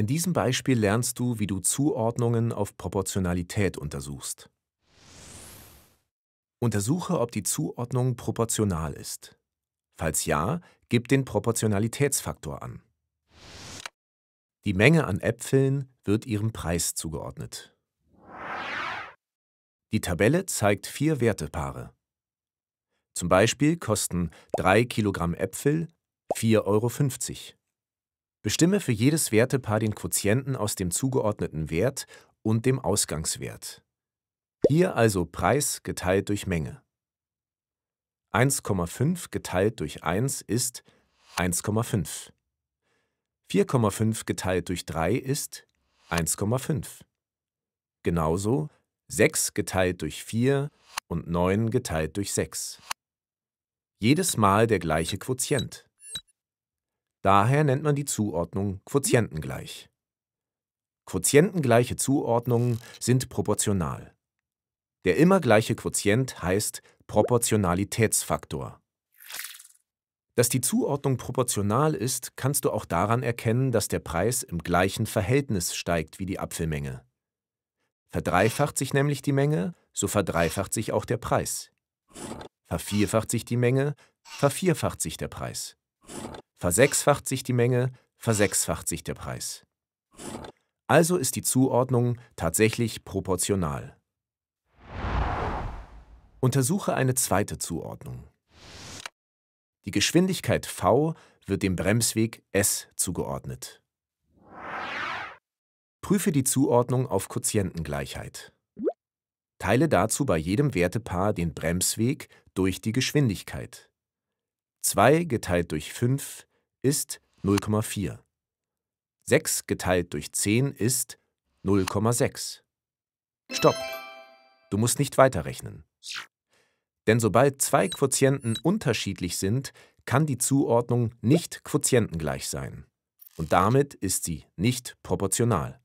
In diesem Beispiel lernst du, wie du Zuordnungen auf Proportionalität untersuchst. Untersuche, ob die Zuordnung proportional ist. Falls ja, gib den Proportionalitätsfaktor an. Die Menge an Äpfeln wird ihrem Preis zugeordnet. Die Tabelle zeigt vier Wertepaare. Zum Beispiel kosten 3 Kilogramm Äpfel 4,50 Euro. Bestimme für jedes Wertepaar den Quotienten aus dem zugeordneten Wert und dem Ausgangswert. Hier also Preis geteilt durch Menge. 1,5 geteilt durch 1 ist 1,5. 4,5 geteilt durch 3 ist 1,5. Genauso 6 geteilt durch 4 und 9 geteilt durch 6. Jedes Mal der gleiche Quotient. Daher nennt man die Zuordnung quotientengleich. Quotientengleiche Zuordnungen sind proportional. Der immer gleiche Quotient heißt Proportionalitätsfaktor. Dass die Zuordnung proportional ist, kannst du auch daran erkennen, dass der Preis im gleichen Verhältnis steigt wie die Apfelmenge. Verdreifacht sich nämlich die Menge, so verdreifacht sich auch der Preis. Vervierfacht sich die Menge, vervierfacht sich der Preis. Versechsfacht sich die Menge, versechsfacht sich der Preis. Also ist die Zuordnung tatsächlich proportional. Untersuche eine zweite Zuordnung. Die Geschwindigkeit v wird dem Bremsweg s zugeordnet. Prüfe die Zuordnung auf Quotientengleichheit. Teile dazu bei jedem Wertepaar den Bremsweg durch die Geschwindigkeit. 2 geteilt durch 5 ist 0,4. 6 geteilt durch 10 ist 0,6. Stopp! Du musst nicht weiterrechnen. Denn sobald zwei Quotienten unterschiedlich sind, kann die Zuordnung nicht quotientengleich sein. Und damit ist sie nicht proportional.